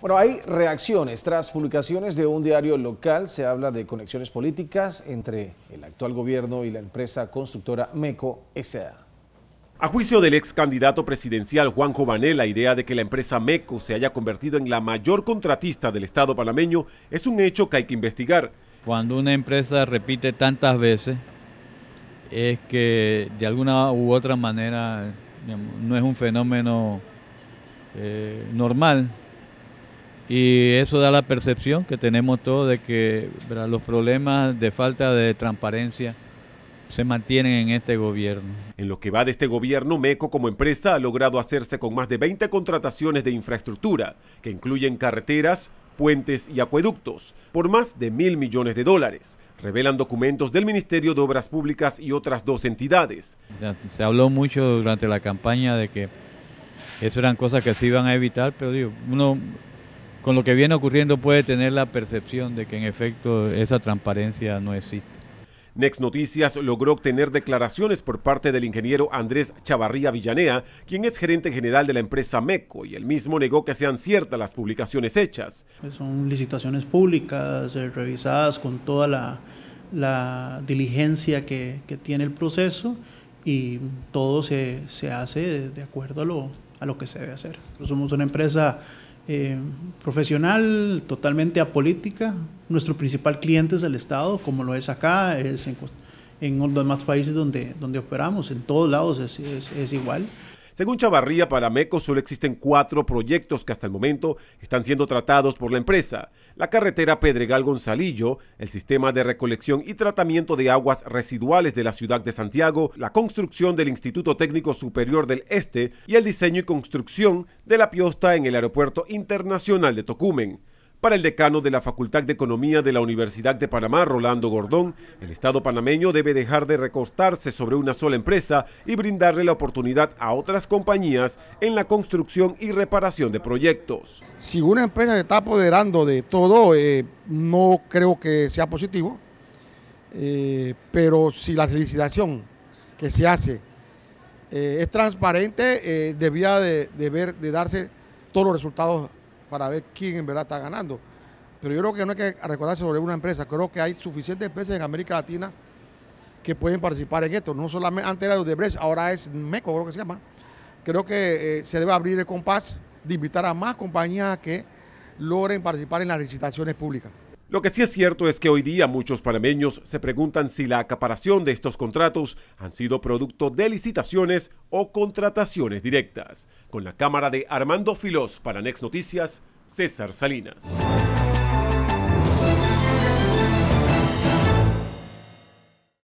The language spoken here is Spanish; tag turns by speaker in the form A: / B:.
A: Bueno, hay reacciones. Tras publicaciones de un diario local se habla de conexiones políticas entre el actual gobierno y la empresa constructora MECO SA. A juicio del ex candidato presidencial Juan Jované, la idea de que la empresa MECO se haya convertido en la mayor contratista del Estado panameño es un hecho que hay que investigar.
B: Cuando una empresa repite tantas veces, es que de alguna u otra manera no es un fenómeno eh, normal y eso da la percepción que tenemos todos de que los problemas de falta de transparencia se mantienen en este gobierno. En lo que va de este gobierno,
A: MECO como empresa ha logrado hacerse con más de 20 contrataciones de infraestructura, que incluyen carreteras, puentes y acueductos, por más de mil millones de dólares, revelan documentos del Ministerio de Obras Públicas y otras dos entidades.
B: Se habló mucho durante la campaña de que eso eran cosas que se iban a evitar, pero digo, uno con lo que viene ocurriendo puede tener la percepción de que en efecto esa transparencia no existe.
A: Next Noticias logró obtener declaraciones por parte del ingeniero Andrés Chavarría Villanea, quien es gerente general de la empresa MECO, y él mismo negó que sean ciertas las publicaciones hechas.
C: Pues son licitaciones públicas, eh, revisadas con toda la, diligencia que, tiene el proceso y todo se, hace de, acuerdo a lo, a lo que se debe hacer. somos una empresa eh, profesional, totalmente apolítica. Nuestro principal cliente es el Estado, como lo es acá, es en, los demás países donde, operamos, en todos lados es igual.
A: Según Chavarría, para MECO solo existen cuatro proyectos que hasta el momento están siendo tratados por la empresa. La carretera Pedregal-Gonzalillo, el sistema de recolección y tratamiento de aguas residuales de la ciudad de Santiago, la construcción del Instituto Técnico Superior del Este y el diseño y construcción de la piosta en el Aeropuerto Internacional de Tocumen. Para el decano de la Facultad de Economía de la Universidad de Panamá, Rolando Gordón, el Estado panameño debe dejar de recostarse sobre una sola empresa y brindarle la oportunidad a otras compañías en la construcción y reparación de proyectos. Si una
D: empresa se está apoderando de todo, eh, no creo que sea positivo, eh, pero si la solicitación que se hace eh, es transparente, debía de, ver, de darse todos los resultados para ver quién en verdad está ganando. Pero yo creo que no hay que recordarse sobre una empresa. Creo que hay suficientes empresas en América Latina que pueden participar en esto. No solamente antes era Odebrecht, ahora es MECO, creo que se llama. Creo que eh, se debe abrir el compás de invitar a más compañías que logren participar en las licitaciones públicas.
A: Lo que sí es cierto es que hoy día muchos panameños se preguntan si la acaparación de estos contratos han sido producto de licitaciones o contrataciones directas. Con la cámara de Armando Filos para Next Noticias, César Salinas.